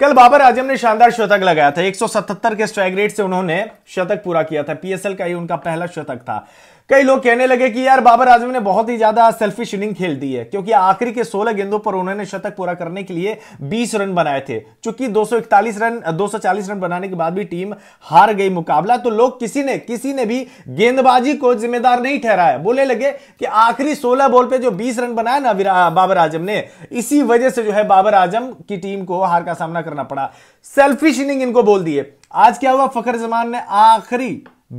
कल बाबर आजम ने शानदार शतक लगाया था 177 के स्ट्राइक रेट से उन्होंने शतक पूरा किया था पीएसएल का ही उनका पहला शतक था कई लोग कहने लगे कि यार बाबर आजम ने बहुत ही ज्यादा सेल्फिश इनिंग खेल दी है क्योंकि आखिरी के 16 गेंदों पर उन्होंने शतक पूरा करने के लिए 20 रन बनाए थे चूंकि 241 रन 240 रन बनाने के बाद भी टीम हार गई मुकाबला तो लोग किसी ने किसी ने भी गेंदबाजी को जिम्मेदार नहीं ठहराया बोले लगे कि आखिरी सोलह बॉल पर जो बीस रन बनाया ना बाबर आजम ने इसी वजह से जो है बाबर आजम की टीम को हार का सामना करना पड़ा सेल्फिश इनिंग इनको बोल दिए आज क्या हुआ फखर जमान ने आखिरी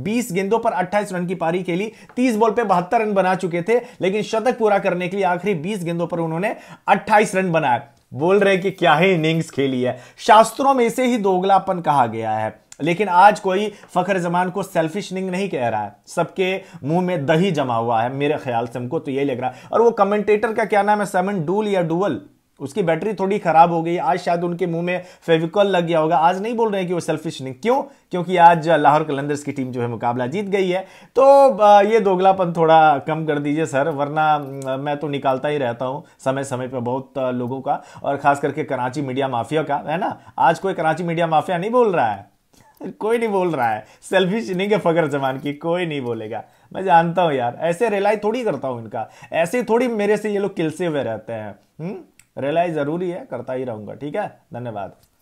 20 गेंदों पर 28 रन की पारी खेली 30 बॉल पे बहत्तर रन बना चुके थे लेकिन शतक पूरा करने के लिए आखिरी 20 गेंदों पर उन्होंने 28 रन बनाए बोल रहे कि क्या ही इनिंग्स खेली है शास्त्रों में इसे ही दोगलापन कहा गया है लेकिन आज कोई फखर जमान को सेल्फिश इनिंग नहीं कह रहा है सबके मुंह में दही जमा हुआ है मेरे ख्याल से हमको तो यही लग रहा है और वो कमेंटेटर का क्या नाम है सेमन डूल या डुअल उसकी बैटरी थोड़ी खराब हो गई आज शायद उनके मुंह में फेविकॉल लग गया होगा आज नहीं बोल रहे हैं कि वो सेल्फिश नहीं क्यों क्योंकि आज लाहौर कलंदर्स की टीम जो है मुकाबला जीत गई है तो ये दोगलापन थोड़ा कम कर दीजिए सर वरना मैं तो निकालता ही रहता हूँ समय समय पर बहुत लोगों का और खास करके कराची मीडिया माफिया का है ना आज कोई कराची मीडिया माफिया नहीं बोल रहा है कोई नहीं बोल रहा है सेल्फिश नहीं के फकर जमान की कोई नहीं बोलेगा मैं जानता हूँ यार ऐसे रिलाई थोड़ी करता हूँ इनका ऐसे थोड़ी मेरे से ये लोग किलसे हुए रहते हैं हुँ? हम्म? रियलाइज जरूरी है करता ही रहूंगा ठीक है धन्यवाद